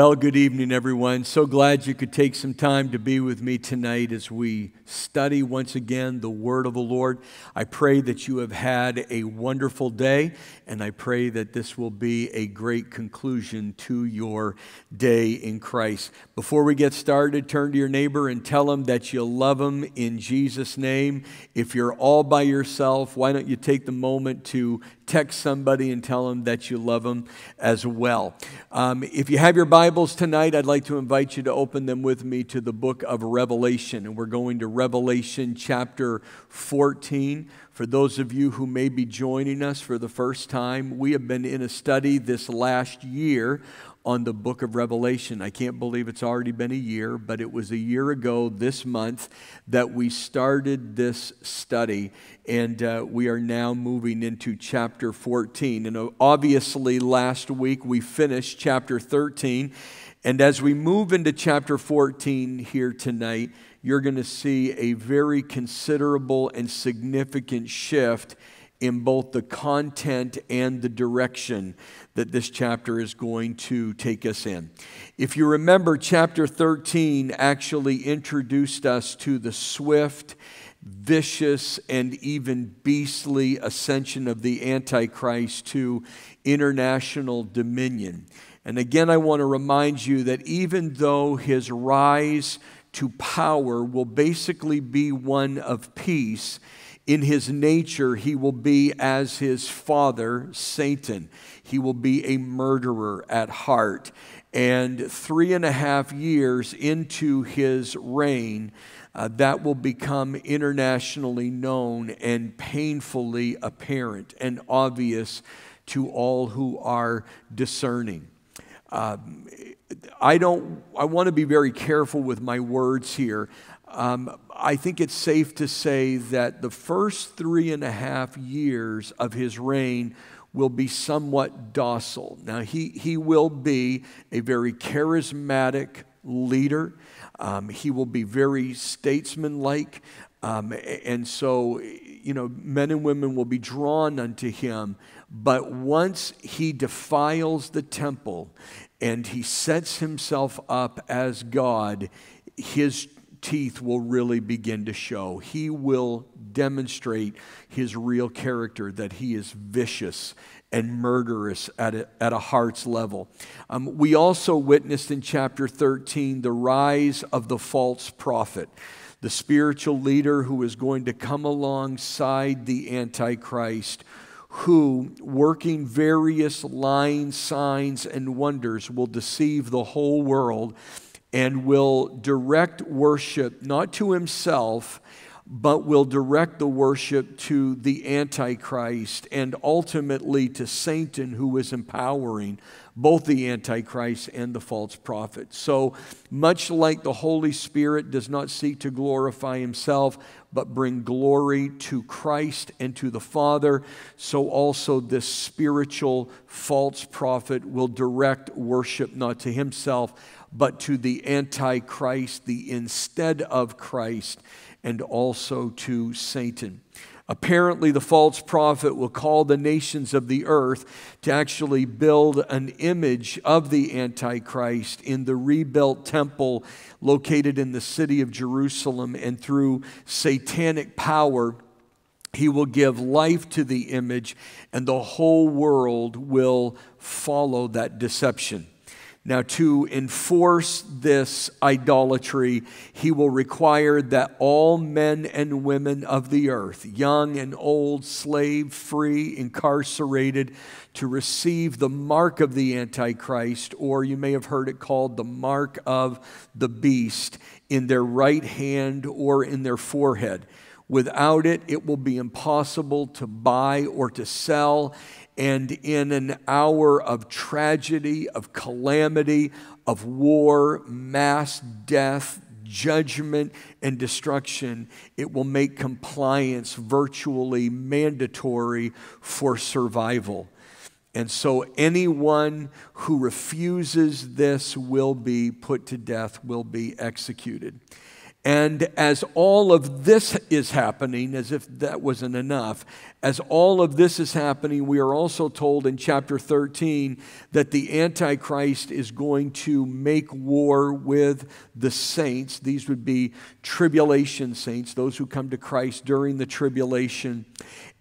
Well, good evening, everyone. So glad you could take some time to be with me tonight as we study once again the Word of the Lord. I pray that you have had a wonderful day, and I pray that this will be a great conclusion to your day in Christ. Before we get started, turn to your neighbor and tell them that you love them in Jesus' name. If you're all by yourself, why don't you take the moment to text somebody and tell them that you love them as well. Um, if you have your Bibles tonight, I'd like to invite you to open them with me to the book of Revelation. And we're going to Revelation chapter 14. For those of you who may be joining us for the first time, we have been in a study this last year on the book of Revelation. I can't believe it's already been a year, but it was a year ago this month that we started this study, and uh, we are now moving into chapter 14. And uh, obviously, last week we finished chapter 13. And as we move into chapter 14 here tonight, you're going to see a very considerable and significant shift in both the content and the direction that this chapter is going to take us in. If you remember, chapter 13 actually introduced us to the swift, vicious, and even beastly ascension of the Antichrist to international dominion. And again, I want to remind you that even though his rise to power will basically be one of peace, in his nature, he will be as his father, Satan. He will be a murderer at heart. And three and a half years into his reign, uh, that will become internationally known and painfully apparent and obvious to all who are discerning. Um, I don't, I want to be very careful with my words here. Um, I think it's safe to say that the first three and a half years of his reign will be somewhat docile. Now, he, he will be a very charismatic leader, um, he will be very statesmanlike. Um, and so, you know, men and women will be drawn unto him. But once he defiles the temple and he sets himself up as God, his teeth will really begin to show. He will demonstrate his real character that he is vicious and murderous at a, at a heart's level. Um, we also witnessed in chapter 13 the rise of the false prophet, the spiritual leader who is going to come alongside the Antichrist who, working various lying signs and wonders, will deceive the whole world and will direct worship not to himself, but will direct the worship to the Antichrist and ultimately to Satan, who is empowering both the Antichrist and the false prophet. So, much like the Holy Spirit does not seek to glorify himself, but bring glory to Christ and to the Father, so also this spiritual false prophet will direct worship not to himself but to the Antichrist, the instead of Christ, and also to Satan. Apparently, the false prophet will call the nations of the earth to actually build an image of the Antichrist in the rebuilt temple located in the city of Jerusalem, and through satanic power, he will give life to the image, and the whole world will follow that deception. Now, to enforce this idolatry, he will require that all men and women of the earth, young and old, slave, free, incarcerated, to receive the mark of the Antichrist, or you may have heard it called the mark of the beast, in their right hand or in their forehead. Without it, it will be impossible to buy or to sell and in an hour of tragedy, of calamity, of war, mass death, judgment, and destruction, it will make compliance virtually mandatory for survival. And so, anyone who refuses this will be put to death, will be executed. And as all of this is happening, as if that wasn't enough, as all of this is happening, we are also told in chapter 13 that the Antichrist is going to make war with the saints. These would be tribulation saints, those who come to Christ during the tribulation,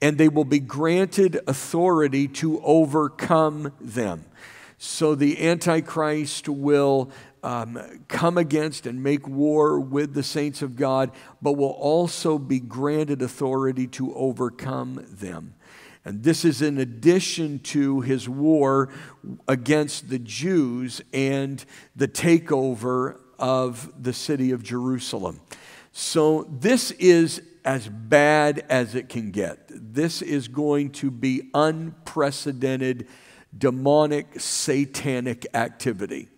and they will be granted authority to overcome them. So the Antichrist will um, come against and make war with the saints of God, but will also be granted authority to overcome them. And this is in addition to his war against the Jews and the takeover of the city of Jerusalem. So this is as bad as it can get. This is going to be unprecedented demonic, satanic activity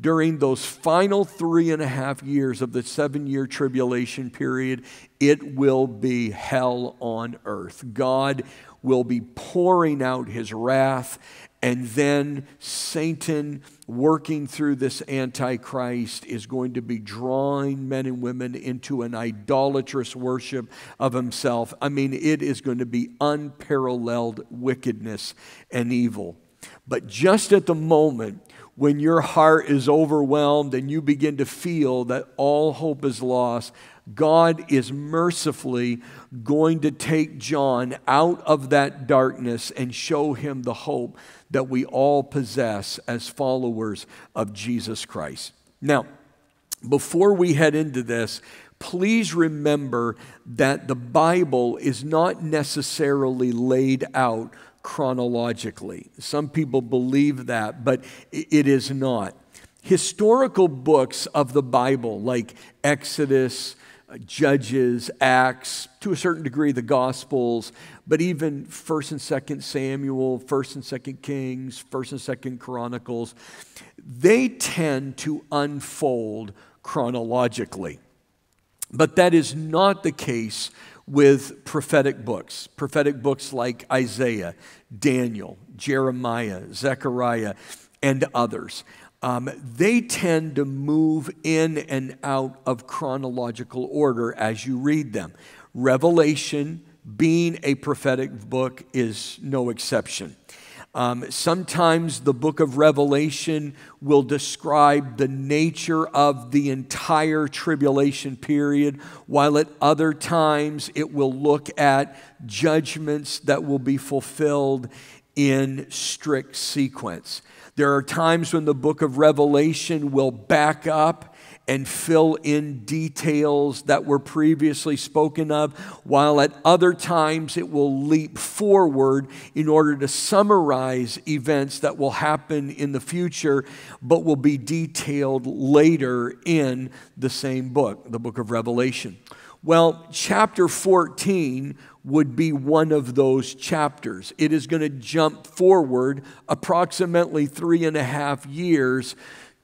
during those final three and a half years of the seven year tribulation period, it will be hell on earth. God will be pouring out his wrath, and then Satan, working through this Antichrist, is going to be drawing men and women into an idolatrous worship of himself. I mean, it is going to be unparalleled wickedness and evil. But just at the moment when your heart is overwhelmed and you begin to feel that all hope is lost, God is mercifully going to take John out of that darkness and show him the hope that we all possess as followers of Jesus Christ. Now, before we head into this, please remember that the Bible is not necessarily laid out chronologically. Some people believe that, but it is not. Historical books of the Bible, like Exodus, uh, Judges, Acts, to a certain degree the Gospels, but even 1st and 2nd Samuel, 1st and 2nd Kings, 1st and 2nd Chronicles, they tend to unfold chronologically. But that is not the case with prophetic books, prophetic books like Isaiah, Daniel, Jeremiah, Zechariah, and others. Um, they tend to move in and out of chronological order as you read them. Revelation, being a prophetic book, is no exception. Um, sometimes the book of Revelation will describe the nature of the entire tribulation period, while at other times it will look at judgments that will be fulfilled in strict sequence. There are times when the book of Revelation will back up and fill in details that were previously spoken of, while at other times it will leap forward in order to summarize events that will happen in the future but will be detailed later in the same book, the book of Revelation. Well, chapter 14 would be one of those chapters. It is going to jump forward approximately three and a half years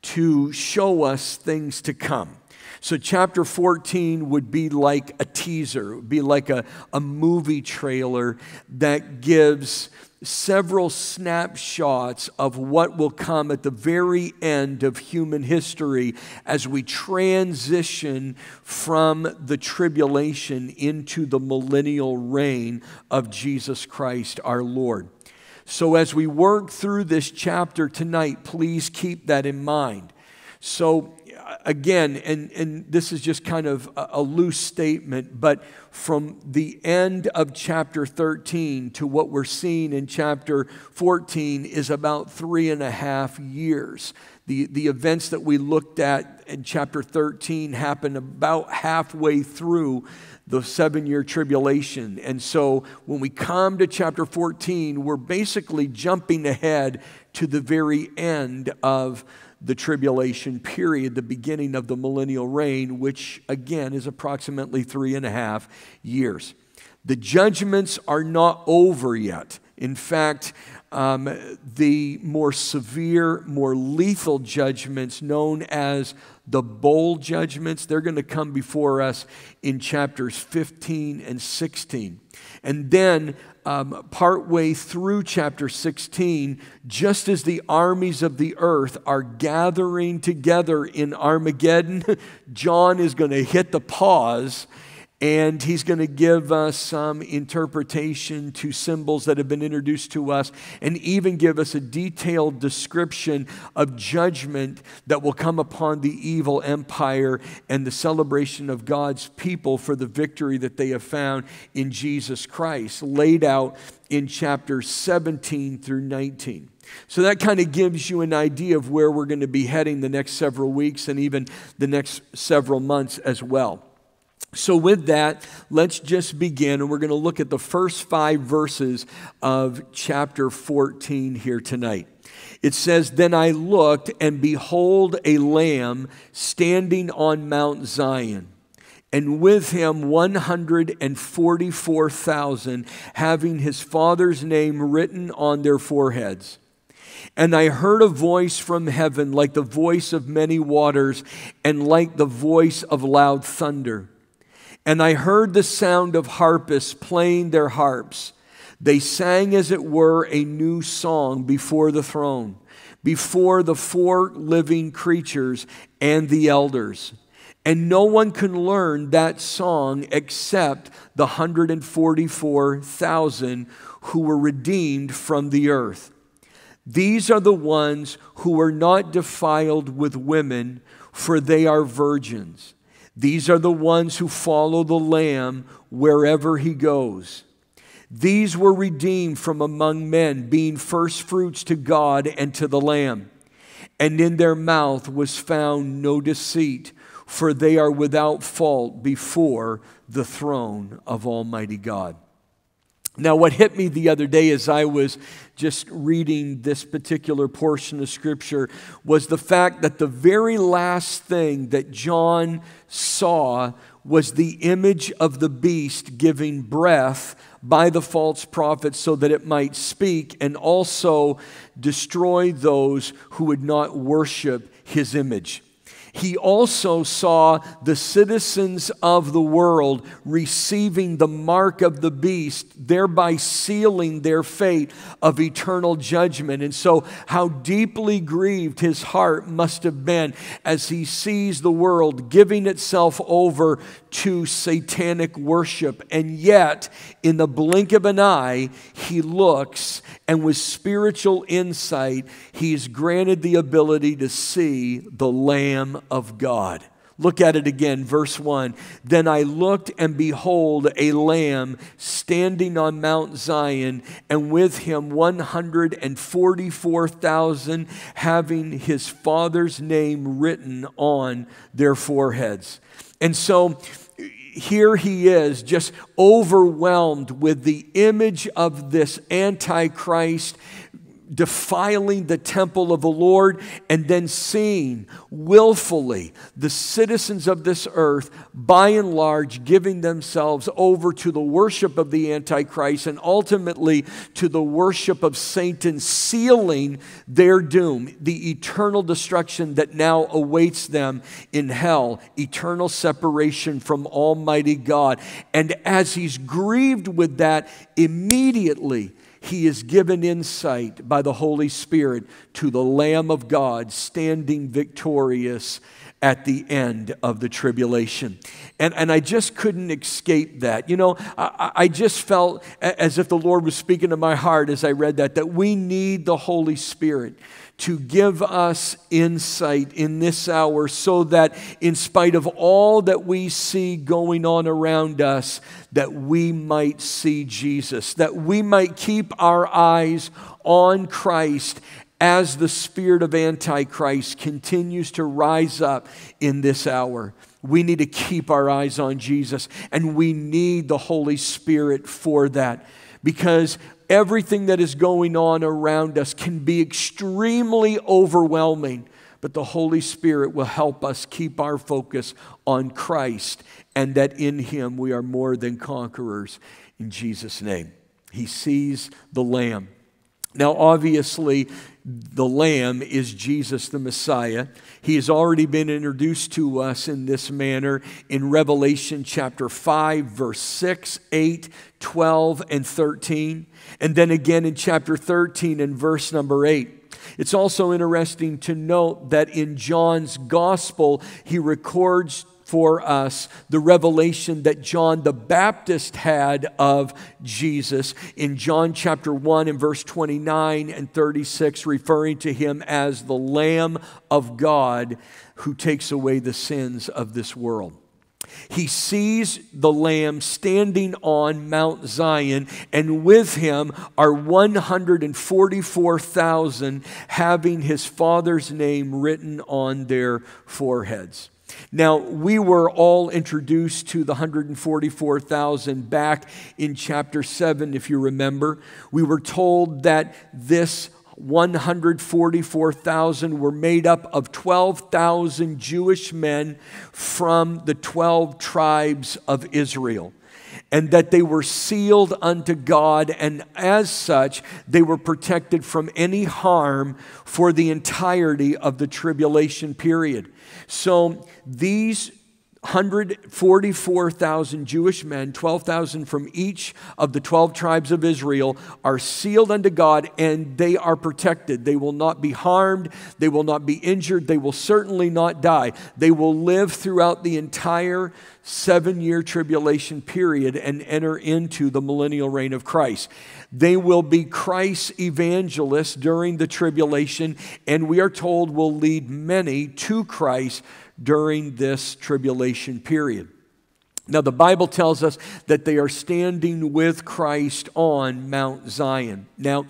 to show us things to come. So, chapter 14 would be like a teaser, it would be like a, a movie trailer that gives several snapshots of what will come at the very end of human history as we transition from the tribulation into the millennial reign of Jesus Christ our Lord. So, as we work through this chapter tonight, please keep that in mind. So, uh, again, and, and this is just kind of a loose statement, but from the end of chapter 13 to what we're seeing in chapter 14 is about three and a half years. The, the events that we looked at in chapter 13 happened about halfway through the seven year tribulation. And so when we come to chapter 14, we're basically jumping ahead to the very end of the tribulation period, the beginning of the millennial reign, which again is approximately three and a half years. The judgments are not over yet. In fact, um, the more severe, more lethal judgments known as the bold judgments. They're going to come before us in chapters 15 and 16. And then, um, partway through chapter 16, just as the armies of the earth are gathering together in Armageddon, John is going to hit the pause and he's going to give us some interpretation to symbols that have been introduced to us, and even give us a detailed description of judgment that will come upon the evil empire and the celebration of God's people for the victory that they have found in Jesus Christ, laid out in chapter 17 through 19. So that kind of gives you an idea of where we're going to be heading the next several weeks and even the next several months as well. So, with that, let's just begin, and we're going to look at the first five verses of chapter 14 here tonight. It says, Then I looked, and behold, a lamb standing on Mount Zion, and with him 144,000, having his father's name written on their foreheads. And I heard a voice from heaven, like the voice of many waters, and like the voice of loud thunder. And I heard the sound of harpists playing their harps. They sang, as it were, a new song before the throne, before the four living creatures and the elders. And no one can learn that song except the 144,000 who were redeemed from the earth. These are the ones who are not defiled with women, for they are virgins. These are the ones who follow the Lamb wherever he goes. These were redeemed from among men, being firstfruits to God and to the Lamb. And in their mouth was found no deceit, for they are without fault before the throne of Almighty God. Now, what hit me the other day as I was just reading this particular portion of Scripture was the fact that the very last thing that John saw was the image of the beast giving breath by the false prophet so that it might speak and also destroy those who would not worship his image he also saw the citizens of the world receiving the mark of the beast, thereby sealing their fate of eternal judgment. And so, how deeply grieved his heart must have been as he sees the world giving itself over to satanic worship. And yet, in the blink of an eye, he looks and with spiritual insight, he's granted the ability to see the Lamb of God. Look at it again, verse 1. Then I looked, and behold, a lamb standing on Mount Zion, and with him 144,000, having his father's name written on their foreheads. And so, here he is, just overwhelmed with the image of this Antichrist defiling the temple of the Lord, and then seeing willfully the citizens of this earth, by and large, giving themselves over to the worship of the Antichrist and ultimately to the worship of Satan, sealing their doom, the eternal destruction that now awaits them in hell, eternal separation from Almighty God. And as he's grieved with that, immediately, he is given insight by the Holy Spirit to the Lamb of God standing victorious at the end of the tribulation. And, and I just couldn't escape that. You know, I, I just felt as if the Lord was speaking to my heart as I read that, that we need the Holy Spirit to give us insight in this hour so that in spite of all that we see going on around us, that we might see Jesus, that we might keep our eyes on Christ as the spirit of Antichrist continues to rise up in this hour. We need to keep our eyes on Jesus, and we need the Holy Spirit for that because everything that is going on around us can be extremely overwhelming. But the Holy Spirit will help us keep our focus on Christ and that in Him we are more than conquerors in Jesus' name. He sees the Lamb. Now, obviously, the Lamb is Jesus the Messiah. He has already been introduced to us in this manner in Revelation chapter 5, verse 6, 8, 12, and 13, and then again in chapter 13 and verse number 8. It's also interesting to note that in John's gospel, he records for us the revelation that John the Baptist had of Jesus in John chapter 1 and verse 29 and 36, referring to him as the Lamb of God who takes away the sins of this world. He sees the Lamb standing on Mount Zion, and with him are 144,000 having his Father's name written on their foreheads. Now, we were all introduced to the 144,000 back in chapter 7, if you remember. We were told that this 144,000 were made up of 12,000 Jewish men from the 12 tribes of Israel and that they were sealed unto God, and as such, they were protected from any harm for the entirety of the tribulation period. So these 144,000 Jewish men, 12,000 from each of the 12 tribes of Israel, are sealed unto God and they are protected. They will not be harmed, they will not be injured, they will certainly not die. They will live throughout the entire seven year tribulation period and enter into the millennial reign of Christ. They will be Christ's evangelists during the tribulation, and we are told will lead many to Christ during this tribulation period. Now, the Bible tells us that they are standing with Christ on Mount Zion. Now,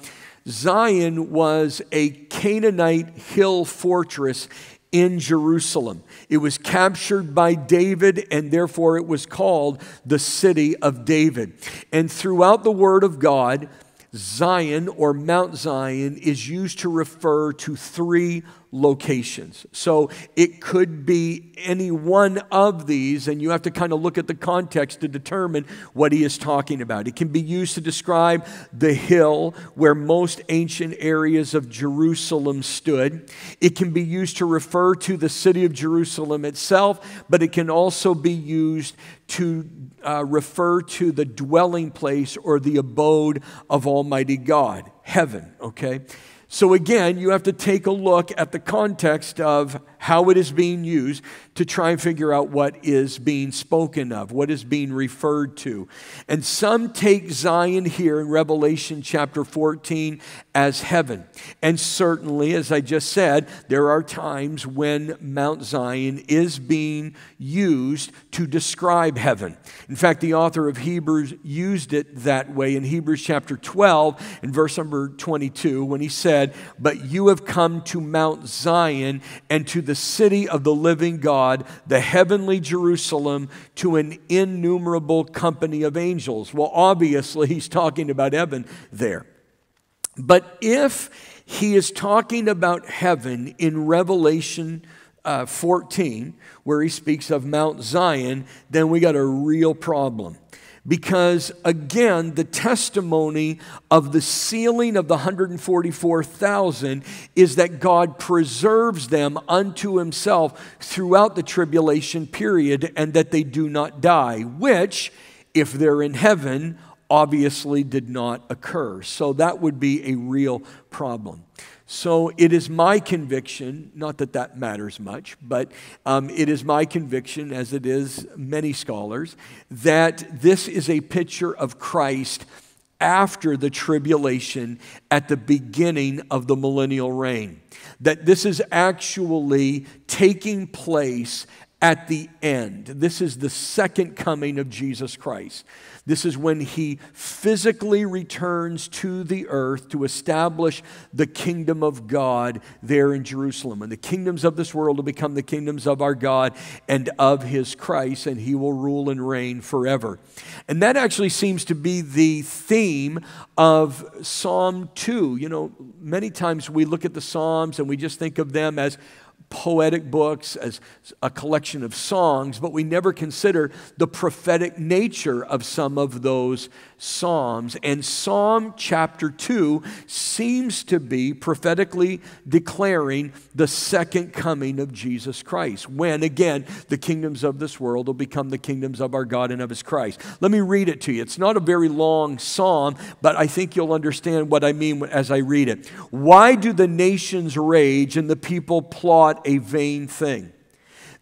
Zion was a Canaanite hill fortress in Jerusalem. It was captured by David, and therefore it was called the City of David. And throughout the Word of God, Zion or Mount Zion is used to refer to three locations. So it could be any one of these, and you have to kind of look at the context to determine what he is talking about. It can be used to describe the hill where most ancient areas of Jerusalem stood. It can be used to refer to the city of Jerusalem itself, but it can also be used to uh, refer to the dwelling place or the abode of Almighty God, heaven, okay? So again, you have to take a look at the context of how it is being used to try and figure out what is being spoken of, what is being referred to. And some take Zion here in Revelation chapter 14 as heaven. And certainly, as I just said, there are times when Mount Zion is being used to describe heaven. In fact, the author of Hebrews used it that way in Hebrews chapter 12 and verse number 22 when he said, But you have come to Mount Zion and to the city of the living God, the heavenly Jerusalem, to an innumerable company of angels. Well, obviously, he's talking about heaven there. But if he is talking about heaven in Revelation uh, 14, where he speaks of Mount Zion, then we got a real problem because again, the testimony of the sealing of the 144,000 is that God preserves them unto himself throughout the tribulation period and that they do not die, which, if they're in heaven, obviously did not occur. So that would be a real problem. So it is my conviction, not that that matters much, but um, it is my conviction, as it is many scholars, that this is a picture of Christ after the tribulation at the beginning of the millennial reign. That this is actually taking place at the end. This is the second coming of Jesus Christ. This is when he physically returns to the earth to establish the kingdom of God there in Jerusalem. And the kingdoms of this world will become the kingdoms of our God and of his Christ, and he will rule and reign forever. And that actually seems to be the theme of Psalm 2. You know, many times we look at the Psalms and we just think of them as poetic books, as a collection of songs, but we never consider the prophetic nature of some of those Psalms. And Psalm chapter 2 seems to be prophetically declaring the second coming of Jesus Christ, when again the kingdoms of this world will become the kingdoms of our God and of his Christ. Let me read it to you. It's not a very long psalm, but I think you'll understand what I mean as I read it. Why do the nations rage and the people plot a vain thing?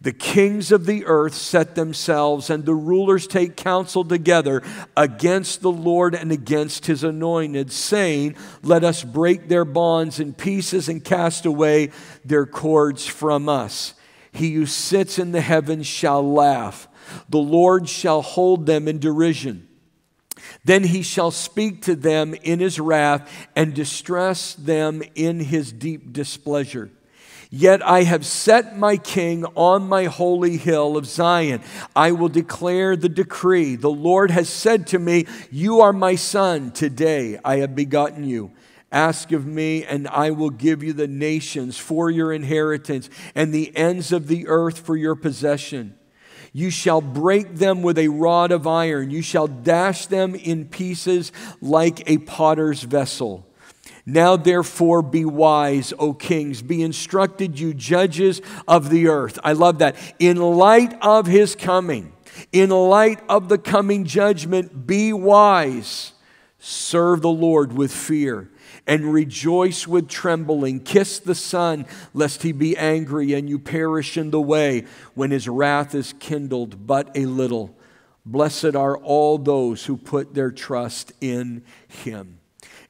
The kings of the earth set themselves, and the rulers take counsel together against the Lord and against his anointed, saying, Let us break their bonds in pieces and cast away their cords from us. He who sits in the heavens shall laugh, the Lord shall hold them in derision. Then he shall speak to them in his wrath and distress them in his deep displeasure. Yet I have set my king on my holy hill of Zion. I will declare the decree. The Lord has said to me, You are my son. Today I have begotten you. Ask of me, and I will give you the nations for your inheritance and the ends of the earth for your possession. You shall break them with a rod of iron, you shall dash them in pieces like a potter's vessel. Now, therefore, be wise, O kings. Be instructed, you judges of the earth. I love that. In light of his coming, in light of the coming judgment, be wise. Serve the Lord with fear and rejoice with trembling. Kiss the Son, lest he be angry and you perish in the way when his wrath is kindled but a little. Blessed are all those who put their trust in him.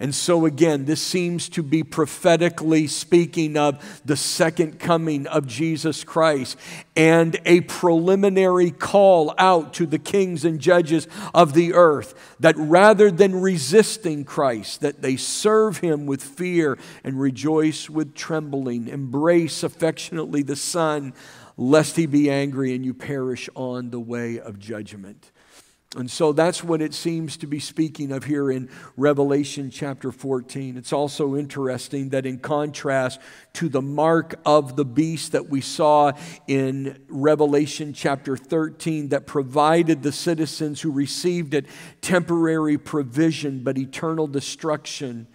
And so, again, this seems to be prophetically speaking of the second coming of Jesus Christ and a preliminary call out to the kings and judges of the earth that rather than resisting Christ, that they serve him with fear and rejoice with trembling, embrace affectionately the Son, lest he be angry and you perish on the way of judgment. And so that's what it seems to be speaking of here in Revelation chapter 14. It's also interesting that, in contrast to the mark of the beast that we saw in Revelation chapter 13, that provided the citizens who received it temporary provision but eternal destruction,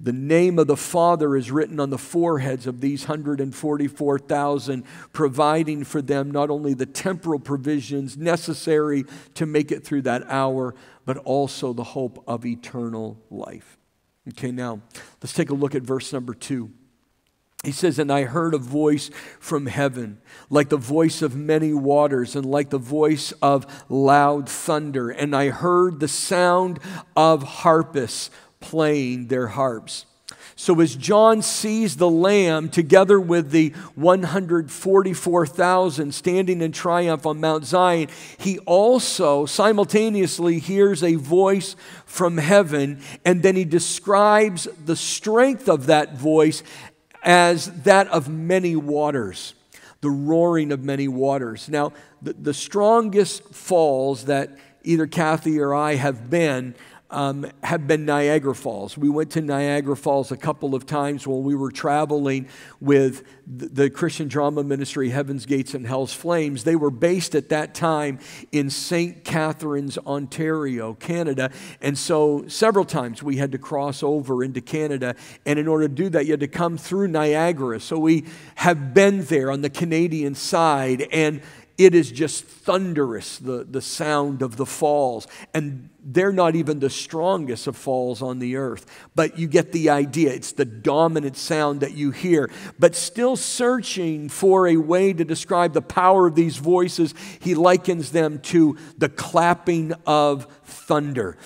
the name of the Father is written on the foreheads of these 144,000, providing for them not only the temporal provisions necessary to make it through that hour, but also the hope of eternal life. Okay, now let's take a look at verse number two. He says, And I heard a voice from heaven, like the voice of many waters, and like the voice of loud thunder. And I heard the sound of harpists playing their harps. So, as John sees the Lamb together with the 144,000 standing in triumph on Mount Zion, he also simultaneously hears a voice from heaven, and then he describes the strength of that voice as that of many waters, the roaring of many waters. Now, the, the strongest falls that either Kathy or I have been um, have been Niagara Falls. We went to Niagara Falls a couple of times when we were traveling with the Christian drama ministry Heaven's Gates and Hell's Flames. They were based at that time in St. Catharines, Ontario, Canada. And so several times we had to cross over into Canada. And in order to do that, you had to come through Niagara. So we have been there on the Canadian side. And it is just thunderous, the, the sound of the falls. And they're not even the strongest of falls on the earth. But you get the idea. It's the dominant sound that you hear. But still searching for a way to describe the power of these voices, he likens them to the clapping of thunder.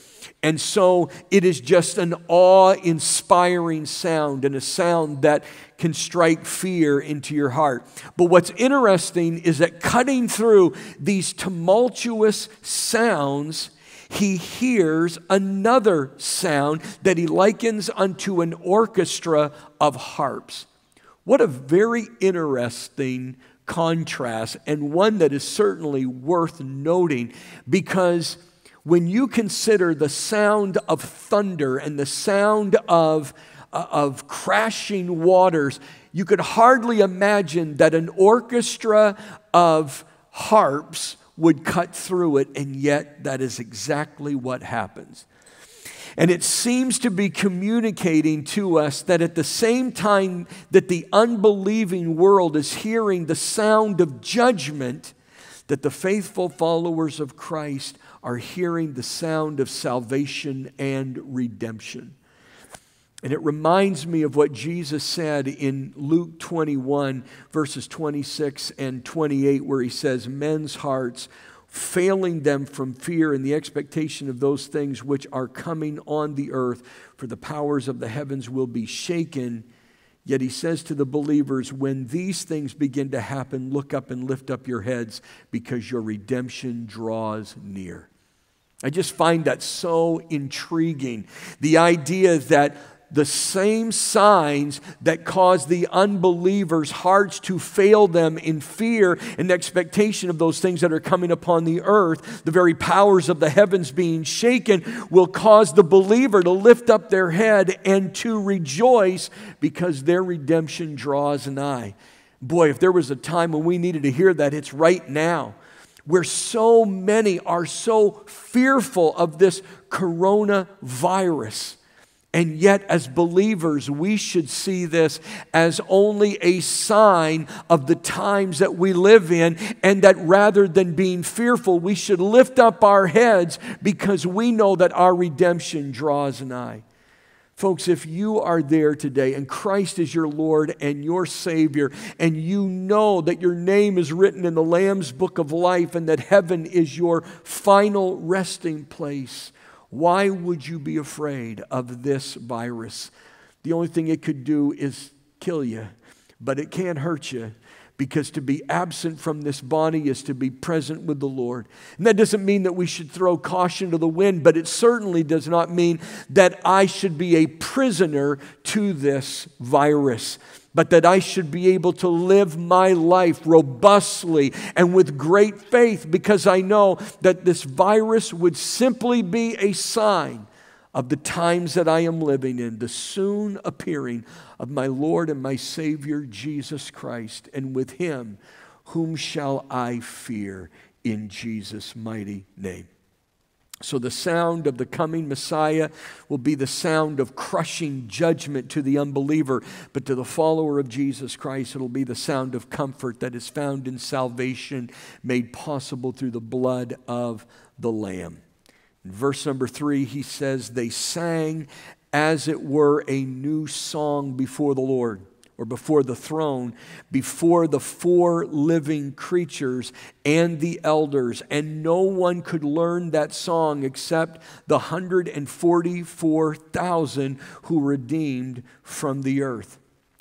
And so it is just an awe inspiring sound and a sound that can strike fear into your heart. But what's interesting is that cutting through these tumultuous sounds, he hears another sound that he likens unto an orchestra of harps. What a very interesting contrast, and one that is certainly worth noting because when you consider the sound of thunder and the sound of, uh, of crashing waters, you could hardly imagine that an orchestra of harps would cut through it, and yet that is exactly what happens. And it seems to be communicating to us that at the same time that the unbelieving world is hearing the sound of judgment, that the faithful followers of Christ are hearing the sound of salvation and redemption. And it reminds me of what Jesus said in Luke 21, verses 26 and 28, where he says, Men's hearts failing them from fear and the expectation of those things which are coming on the earth, for the powers of the heavens will be shaken, Yet he says to the believers, when these things begin to happen, look up and lift up your heads because your redemption draws near. I just find that so intriguing. The idea that the same signs that cause the unbelievers' hearts to fail them in fear and expectation of those things that are coming upon the earth, the very powers of the heavens being shaken, will cause the believer to lift up their head and to rejoice because their redemption draws nigh. Boy, if there was a time when we needed to hear that, it's right now where so many are so fearful of this coronavirus. And yet, as believers, we should see this as only a sign of the times that we live in, and that rather than being fearful, we should lift up our heads because we know that our redemption draws nigh. Folks, if you are there today and Christ is your Lord and your Savior, and you know that your name is written in the Lamb's book of life and that heaven is your final resting place, why would you be afraid of this virus? The only thing it could do is kill you, but it can't hurt you because to be absent from this body is to be present with the Lord. And that doesn't mean that we should throw caution to the wind, but it certainly does not mean that I should be a prisoner to this virus but that I should be able to live my life robustly and with great faith because I know that this virus would simply be a sign of the times that I am living in, the soon appearing of my Lord and my Savior Jesus Christ, and with him, whom shall I fear in Jesus' mighty name? So, the sound of the coming Messiah will be the sound of crushing judgment to the unbeliever, but to the follower of Jesus Christ, it'll be the sound of comfort that is found in salvation made possible through the blood of the Lamb. In verse number three, he says, They sang as it were a new song before the Lord or before the throne, before the four living creatures and the elders. And no one could learn that song except the 144,000 who redeemed from the earth.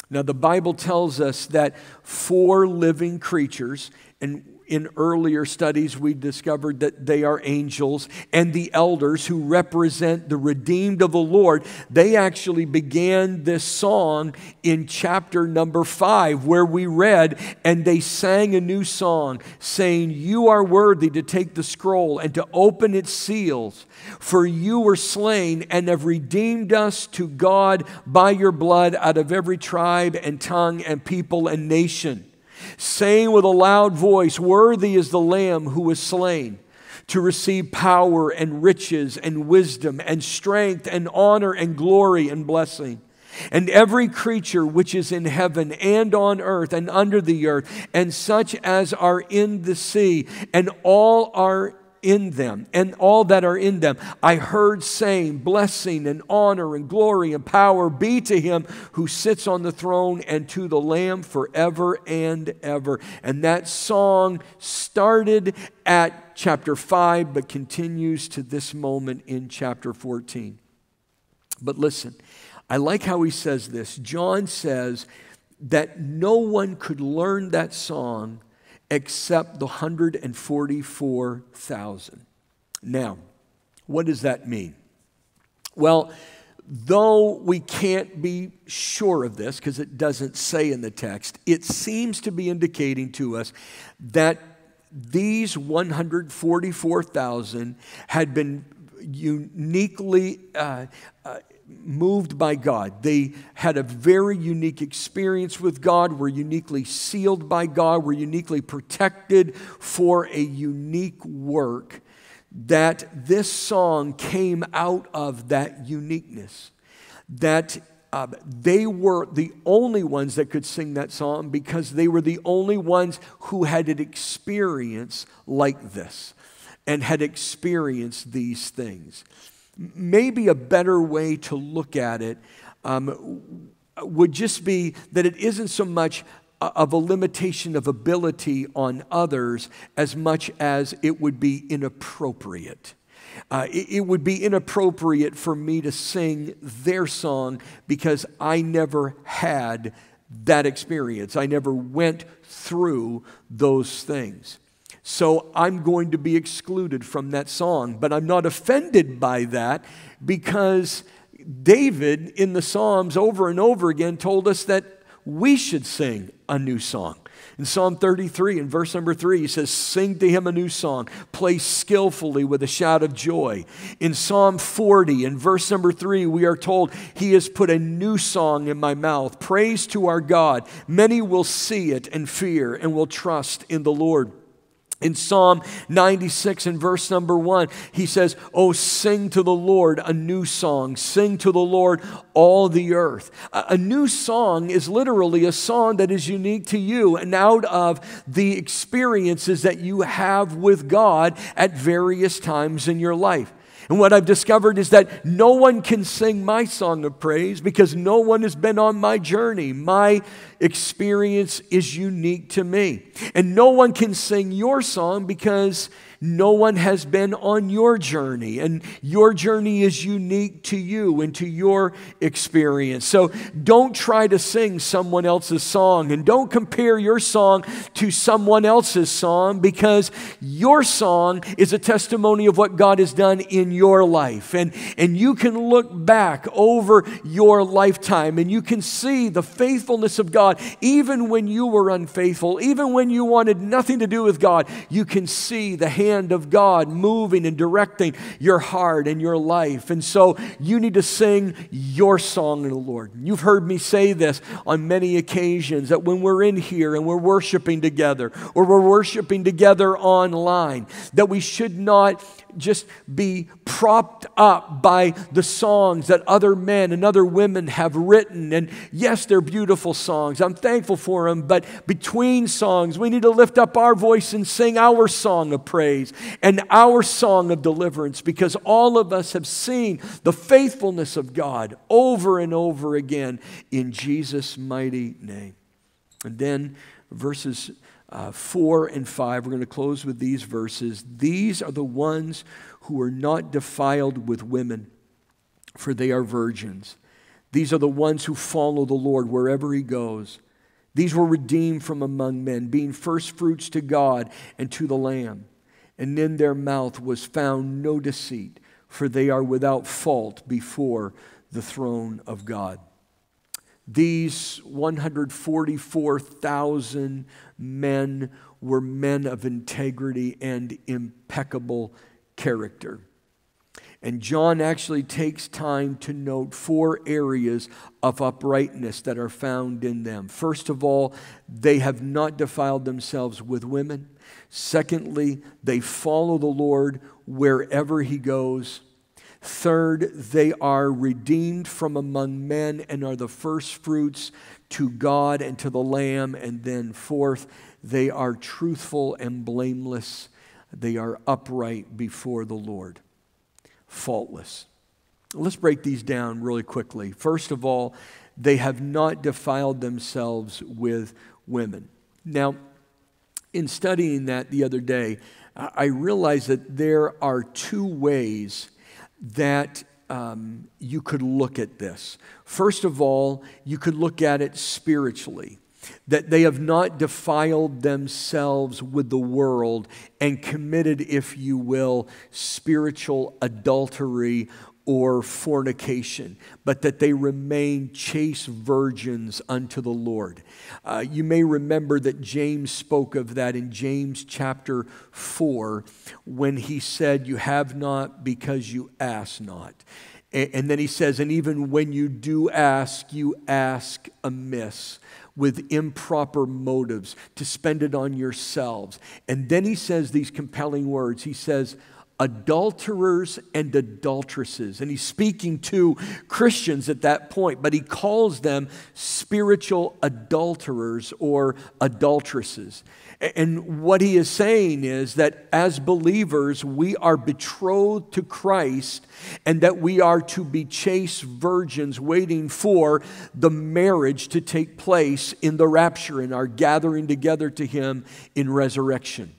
Now, the Bible tells us that four living creatures, and in earlier studies, we discovered that they are angels, and the elders who represent the redeemed of the Lord, they actually began this song in chapter number five, where we read, and they sang a new song, saying, You are worthy to take the scroll and to open its seals, for you were slain and have redeemed us to God by your blood out of every tribe and tongue and people and nation saying with a loud voice, Worthy is the Lamb who was slain to receive power and riches and wisdom and strength and honor and glory and blessing. And every creature which is in heaven and on earth and under the earth, and such as are in the sea, and all are in them and all that are in them. I heard saying, Blessing and honor and glory and power be to him who sits on the throne and to the Lamb forever and ever. And that song started at chapter 5 but continues to this moment in chapter 14. But listen, I like how he says this. John says that no one could learn that song except the 144,000. Now, what does that mean? Well, though we can't be sure of this because it doesn't say in the text, it seems to be indicating to us that these 144,000 had been uniquely uh, uh moved by God. They had a very unique experience with God, were uniquely sealed by God, were uniquely protected for a unique work. That this song came out of that uniqueness. That uh, they were the only ones that could sing that song because they were the only ones who had an experience like this and had experienced these things maybe a better way to look at it um, would just be that it isn't so much of a limitation of ability on others as much as it would be inappropriate. Uh, it, it, would be inappropriate for me to sing their song because I never had that experience. I never went through those things. So I'm going to be excluded from that song. But I'm not offended by that because David in the Psalms over and over again told us that we should sing a new song. In Psalm 33, in verse number 3, he says, Sing to him a new song, play skillfully with a shout of joy. In Psalm 40, in verse number 3, we are told, He has put a new song in my mouth, praise to our God. Many will see it and fear and will trust in the Lord. In Psalm 96 and verse number 1, he says, Oh, sing to the Lord a new song. Sing to the Lord all the earth. A new song is literally a song that is unique to you and out of the experiences that you have with God at various times in your life. And what I've discovered is that no one can sing my song of praise because no one has been on my journey. My experience is unique to me. And no one can sing your song because no one has been on your journey, and your journey is unique to you and to your experience. So don't try to sing someone else's song, and don't compare your song to someone else's song because your song is a testimony of what God has done in your life. And, and you can look back over your lifetime and you can see the faithfulness of God, even when you were unfaithful, even when you wanted nothing to do with God, you can see the hand hand of God moving and directing your heart and your life. And so you need to sing your song to the Lord. You've heard me say this on many occasions that when we're in here and we're worshiping together or we're worshiping together online, that we should not just be propped up by the songs that other men and other women have written. And yes, they're beautiful songs. I'm thankful for them. But between songs, we need to lift up our voice and sing our song of praise and our song of deliverance because all of us have seen the faithfulness of God over and over again in Jesus' mighty name. And then verses uh, 4 and 5. We're going to close with these verses. These are the ones who are not defiled with women, for they are virgins. These are the ones who follow the Lord wherever he goes. These were redeemed from among men, being firstfruits to God and to the Lamb. And in their mouth was found no deceit, for they are without fault before the throne of God. These 144,000 men were men of integrity and impeccable character. And John actually takes time to note four areas of uprightness that are found in them. First of all, they have not defiled themselves with women. Secondly, they follow the Lord wherever he goes. Third, they are redeemed from among men and are the firstfruits to God and to the Lamb. And then, fourth, they are truthful and blameless. They are upright before the Lord, faultless. Let's break these down really quickly. First of all, they have not defiled themselves with women. Now, in studying that the other day, I realized that there are two ways that um, you could look at this. First of all, you could look at it spiritually that they have not defiled themselves with the world and committed, if you will, spiritual adultery or fornication, but that they remain chaste virgins unto the Lord. Uh, you may remember that James spoke of that in James chapter 4 when he said, You have not because you ask not. And, and then he says, And even when you do ask, you ask amiss with improper motives to spend it on yourselves. And then he says these compelling words. He says, adulterers and adulteresses. And he's speaking to Christians at that point, but he calls them spiritual adulterers or adulteresses. And what he is saying is that as believers, we are betrothed to Christ and that we are to be chaste virgins waiting for the marriage to take place in the rapture, and our gathering together to him in resurrection.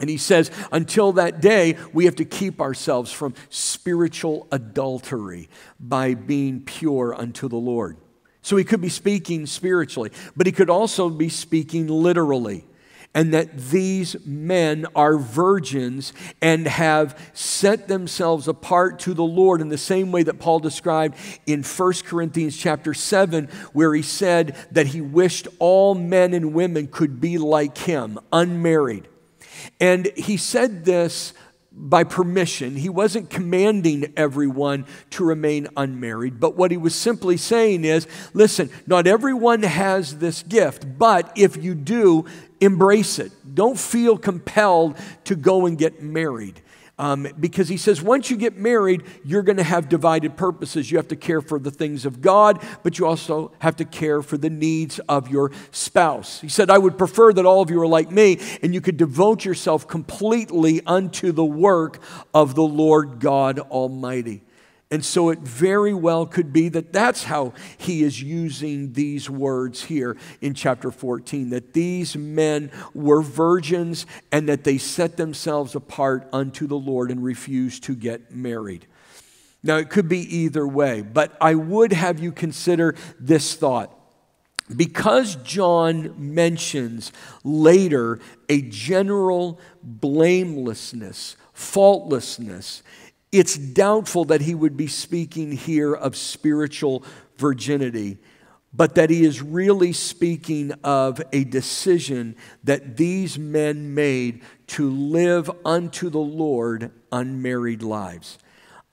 And he says, until that day, we have to keep ourselves from spiritual adultery by being pure unto the Lord. So he could be speaking spiritually, but he could also be speaking literally. And that these men are virgins and have set themselves apart to the Lord in the same way that Paul described in 1 Corinthians chapter 7, where he said that he wished all men and women could be like him, unmarried and he said this by permission. He wasn't commanding everyone to remain unmarried, but what he was simply saying is listen, not everyone has this gift, but if you do, embrace it. Don't feel compelled to go and get married. Um, because he says once you get married, you're going to have divided purposes. You have to care for the things of God, but you also have to care for the needs of your spouse. He said, I would prefer that all of you are like me and you could devote yourself completely unto the work of the Lord God Almighty. And so it very well could be that that's how he is using these words here in chapter 14 that these men were virgins and that they set themselves apart unto the Lord and refused to get married. Now, it could be either way, but I would have you consider this thought. Because John mentions later a general blamelessness, faultlessness, it's doubtful that he would be speaking here of spiritual virginity, but that he is really speaking of a decision that these men made to live unto the Lord unmarried lives.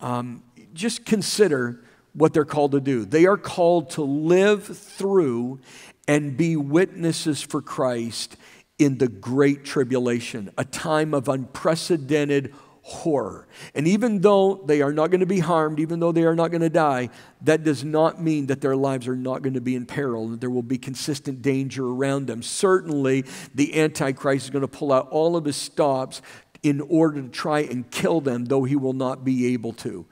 Um, just consider what they're called to do. They are called to live through and be witnesses for Christ in the Great Tribulation, a time of unprecedented horror. And even though they are not going to be harmed, even though they are not going to die, that does not mean that their lives are not going to be in peril, that there will be consistent danger around them. Certainly, the Antichrist is going to pull out all of his stops in order to try and kill them, though he will not be able to.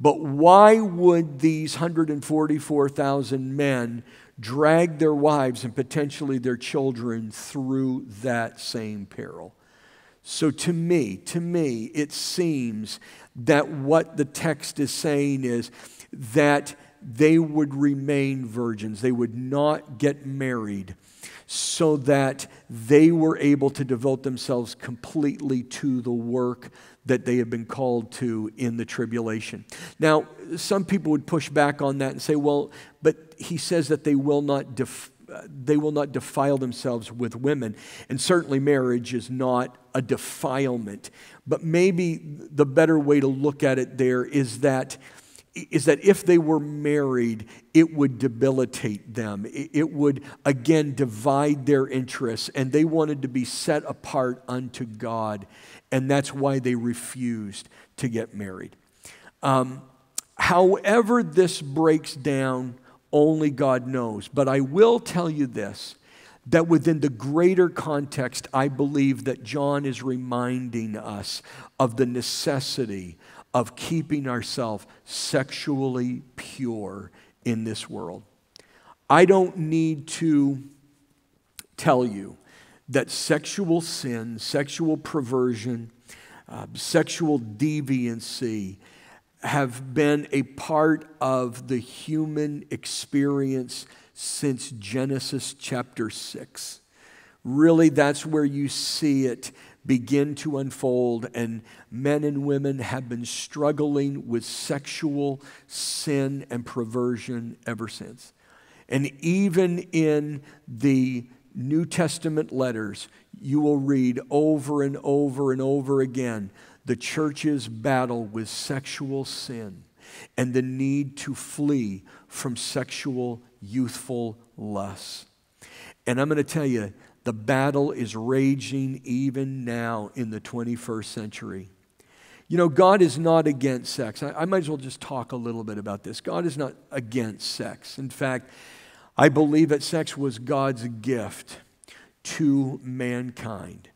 But why would these 144,000 men drag their wives and potentially their children through that same peril? So to me, to me, it seems that what the text is saying is that they would remain virgins. They would not get married so that they were able to devote themselves completely to the work that they have been called to in the tribulation. Now, some people would push back on that and say, well, but he says that they will not def- they will not defile themselves with women. And certainly, marriage is not a defilement. But maybe the better way to look at it there is that is that if they were married, it would debilitate them. It would, again, divide their interests, and they wanted to be set apart unto God, and that's why they refused to get married. Um, however, this breaks down only God knows. But I will tell you this that within the greater context, I believe that John is reminding us of the necessity of keeping ourselves sexually pure in this world. I don't need to tell you that sexual sin, sexual perversion, uh, sexual deviancy have been a part of the human experience since Genesis chapter 6. Really, that's where you see it begin to unfold, and men and women have been struggling with sexual sin and perversion ever since. And even in the New Testament letters, you will read over and over and over again the church's battle with sexual sin and the need to flee from sexual youthful lusts. And I'm going to tell you, the battle is raging even now in the 21st century. You know, God is not against sex. I, I, might as well just talk a little bit about this. God is not against sex. In fact, I believe that sex was God's gift to mankind.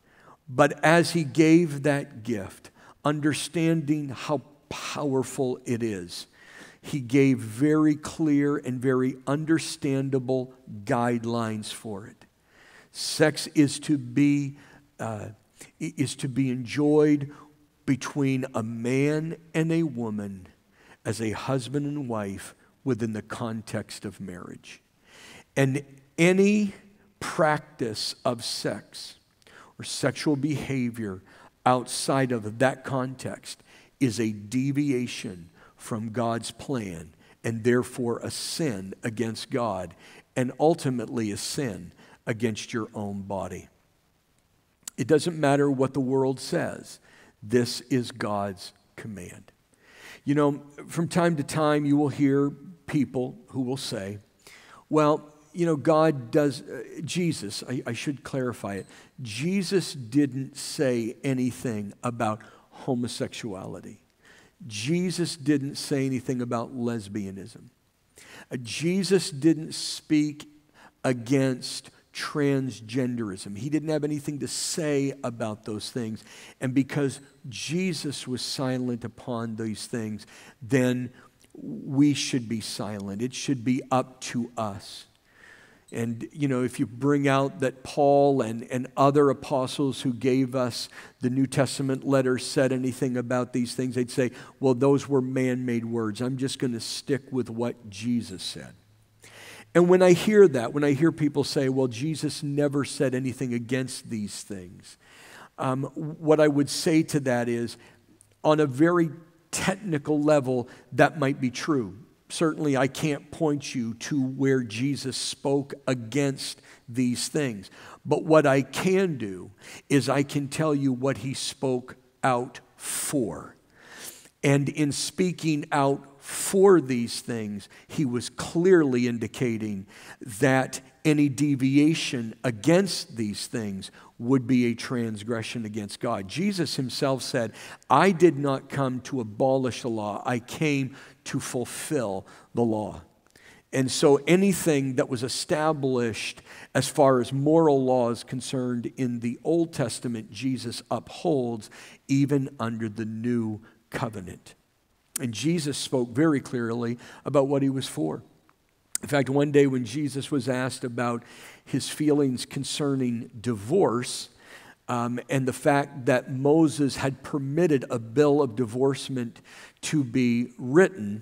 But as He gave that gift, understanding how powerful it is, he gave very clear and very understandable guidelines for it. Sex is to be, uh, is to be enjoyed between a man and a woman as a husband and wife within the context of marriage. And any practice of sex or sexual behavior outside of that context is a deviation from God's plan and therefore a sin against God and ultimately a sin against your own body. It doesn't matter what the world says, this is God's command. You know, from time to time, you will hear people who will say, Well, you know, God does, uh, Jesus, I, I should clarify it, Jesus didn't say anything about homosexuality. Jesus didn't say anything about lesbianism. Uh, Jesus didn't speak against transgenderism. He didn't have anything to say about those things. And because Jesus was silent upon these things, then we should be silent. It should be up to us and, you know, if you bring out that Paul and, and other apostles who gave us the New Testament letters said anything about these things, they'd say, well, those were man made words. I'm just going to stick with what Jesus said. And when I hear that, when I hear people say, well, Jesus never said anything against these things, um, what I would say to that is, on a very technical level, that might be true certainly I can't point you to where Jesus spoke against these things. But what I can do is I can tell you what he spoke out for. And in speaking out for these things, he was clearly indicating that any deviation against these things would be a transgression against God. Jesus himself said, I did not come to abolish the law, I came to fulfill the law. And so anything that was established as far as moral law is concerned in the Old Testament, Jesus upholds even under the new covenant. And Jesus spoke very clearly about what he was for. In fact, one day when Jesus was asked about his feelings concerning divorce, um, and the fact that Moses had permitted a bill of divorcement to be written,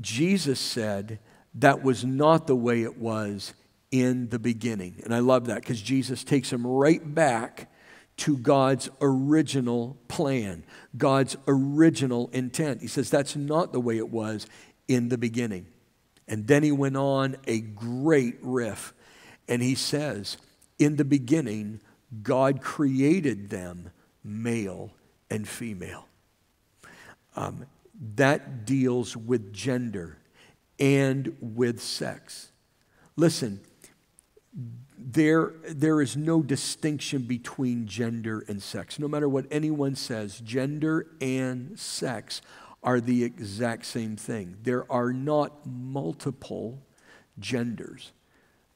Jesus said that was not the way it was in the beginning. And I love that because Jesus takes him right back to God's original plan, God's original intent. He says that's not the way it was in the beginning. And then he went on a great riff and he says, In the beginning God created them male and female. Um, that deals with gender and with sex. Listen, there, there is no distinction between gender and sex. No matter what anyone says, gender and sex are the exact same thing. There are not multiple genders,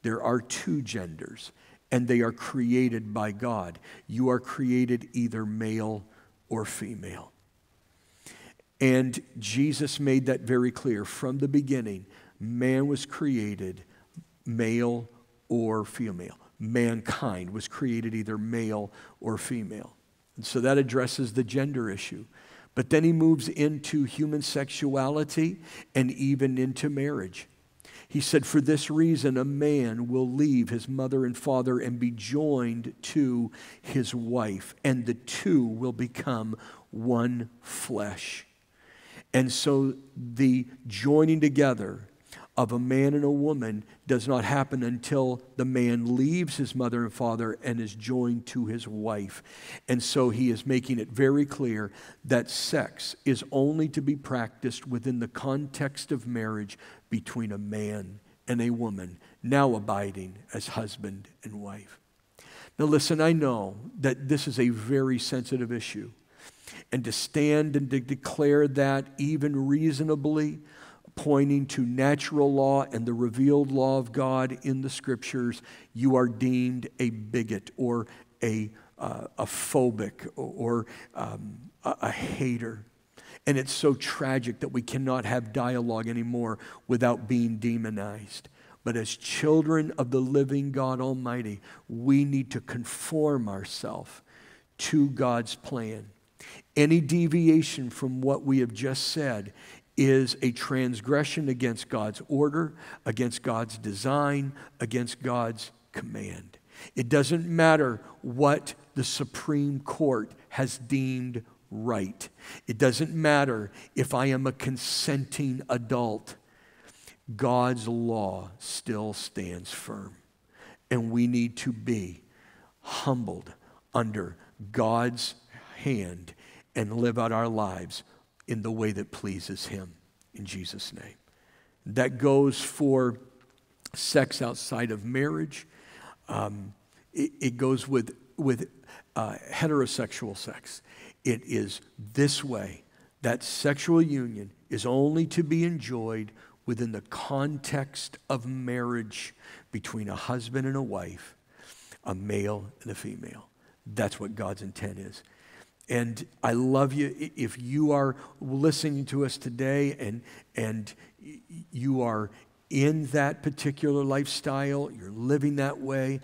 there are two genders and they are created by God. You are created either male or female. And Jesus made that very clear from the beginning man was created male or female. Mankind was created either male or female. And so that addresses the gender issue. But then he moves into human sexuality and even into marriage. He said, For this reason, a man will leave his mother and father and be joined to his wife, and the two will become one flesh. And so the joining together of a man and a woman does not happen until the man leaves his mother and father and is joined to his wife. And so he is making it very clear that sex is only to be practiced within the context of marriage between a man and a woman now abiding as husband and wife. Now, listen, I know that this is a very sensitive issue. And to stand and to declare that even reasonably, pointing to natural law and the revealed law of God in the scriptures, you are deemed a bigot or a, uh, a phobic or, um, a, a hater. And it's so tragic that we cannot have dialogue anymore without being demonized. But as children of the living God Almighty, we need to conform ourselves to God's plan. Any deviation from what we have just said is a transgression against God's order, against God's design, against God's command. It doesn't matter what the Supreme Court has deemed right. It doesn't matter if I am a consenting adult, God's law still stands firm. And we need to be humbled under God's hand and live out our lives in the way that pleases Him in Jesus' name. That goes for sex outside of marriage. Um, it, it, goes with, with uh, heterosexual sex. It is this way that sexual union is only to be enjoyed within the context of marriage between a husband and a wife, a male and a female. That's what God's intent is. And I love you. If you are listening to us today and, and you are in that particular lifestyle, you're living that way,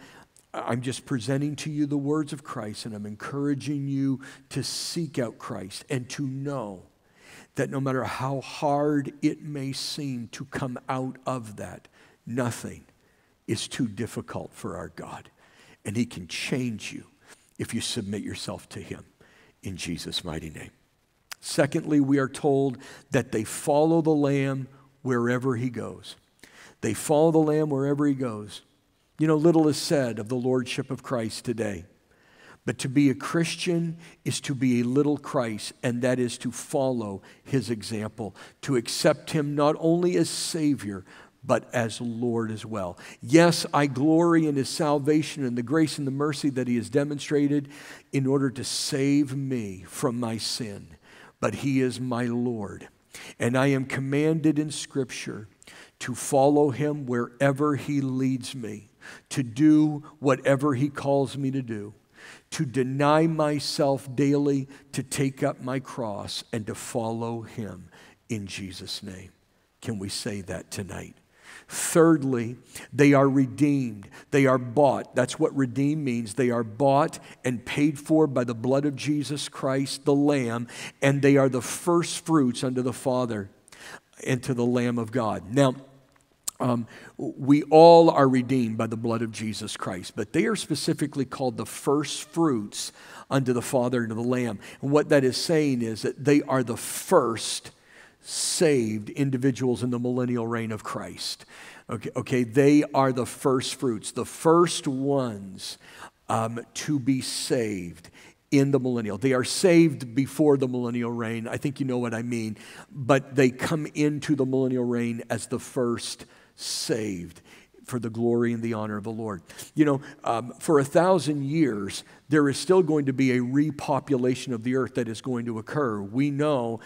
I'm just presenting to you the words of Christ, and I'm encouraging you to seek out Christ and to know that no matter how hard it may seem to come out of that, nothing is too difficult for our God. And He can change you if you submit yourself to Him in Jesus' mighty name. Secondly, we are told that they follow the Lamb wherever He goes. They follow the Lamb wherever He goes. You know, little is said of the Lordship of Christ today. But to be a Christian is to be a little Christ, and that is to follow his example, to accept him not only as Savior, but as Lord as well. Yes, I glory in his salvation and the grace and the mercy that he has demonstrated in order to save me from my sin, but he is my Lord. And I am commanded in Scripture to follow him wherever he leads me to do whatever He calls me to do, to deny myself daily, to take up my cross, and to follow Him in Jesus' name. Can we say that tonight? Thirdly, they are redeemed. They are bought. That's what redeem means. They are bought and paid for by the blood of Jesus Christ, the Lamb, and they are the first fruits unto the Father and to the Lamb of God. Now, um, we all are redeemed by the blood of Jesus Christ, but they are specifically called the first fruits unto the Father and to the Lamb. And what that is saying is that they are the first saved individuals in the millennial reign of Christ. Okay, okay they are the first fruits, the first ones um, to be saved in the millennial. They are saved before the millennial reign. I think you know what I mean. But they come into the millennial reign as the first saved for the glory and the honor of the Lord. You know, um, for a thousand years, there is still going to be a repopulation of the earth that is going to occur. We know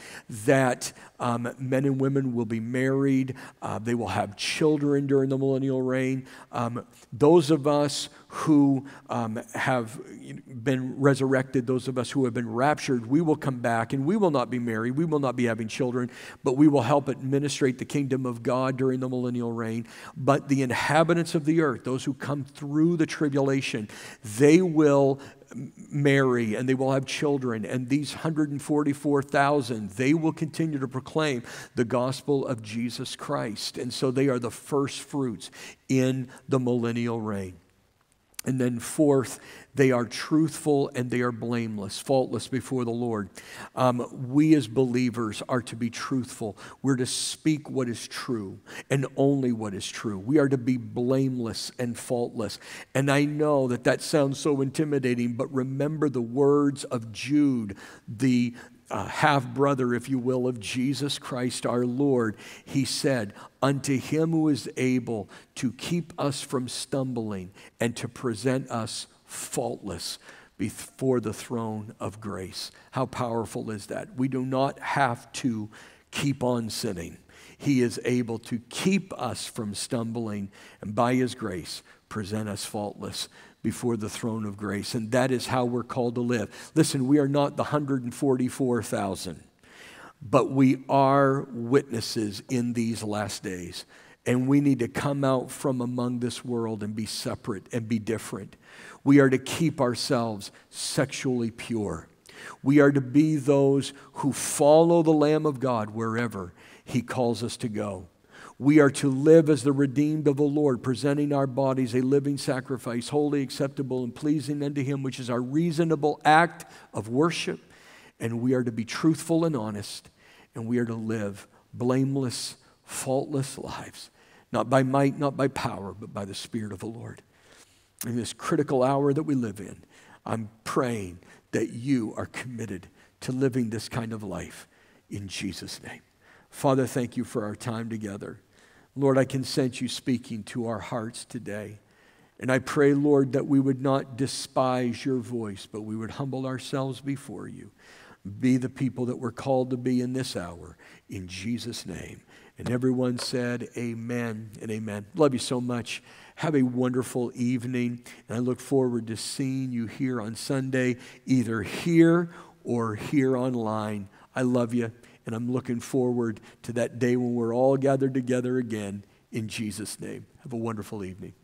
that um, men and women will be married, uh, they will have children during the millennial reign. Um, those of us who um, have been resurrected, those of us who have been raptured, we will come back and we will not be married, we will not be having children, but we will help administrate the kingdom of God during the millennial reign. But the inhabitants of the earth, those who come through the tribulation, they will marry and they will have children and these 144,000 they will continue to proclaim the gospel of Jesus Christ and so they are the first fruits in the millennial reign and then, fourth, they are truthful and they are blameless, faultless before the Lord. Um, we as believers are to be truthful. We're to speak what is true and only what is true. We are to be blameless and faultless. And I know that that sounds so intimidating, but remember the words of Jude, the, uh, half brother, if you will, of Jesus Christ our Lord, he said, Unto him who is able to keep us from stumbling and to present us faultless before the throne of grace. How powerful is that? We do not have to keep on sinning. He is able to keep us from stumbling and by his grace present us faultless before the throne of grace. And that is how we're called to live. Listen, we are not the 144,000, but we are witnesses in these last days. And we need to come out from among this world and be separate and be different. We are to keep ourselves sexually pure. We are to be those who follow the Lamb of God wherever He calls us to go. We are to live as the redeemed of the Lord, presenting our bodies a living sacrifice, holy, acceptable, and pleasing unto Him, which is our reasonable act of worship. And we are to be truthful and honest, and we are to live blameless, faultless lives, not by might, not by power, but by the Spirit of the Lord. In this critical hour that we live in, I'm praying that you are committed to living this kind of life in Jesus' name. Father, thank you for our time together. Lord, I can sense you speaking to our hearts today. And I pray, Lord, that we would not despise your voice, but we would humble ourselves before you. Be the people that we're called to be in this hour, in Jesus' name. And everyone said, Amen and amen. Love you so much. Have a wonderful evening. And I look forward to seeing you here on Sunday, either here or here online. I love you. And I'm looking forward to that day when we're all gathered together again in Jesus' name. Have a wonderful evening.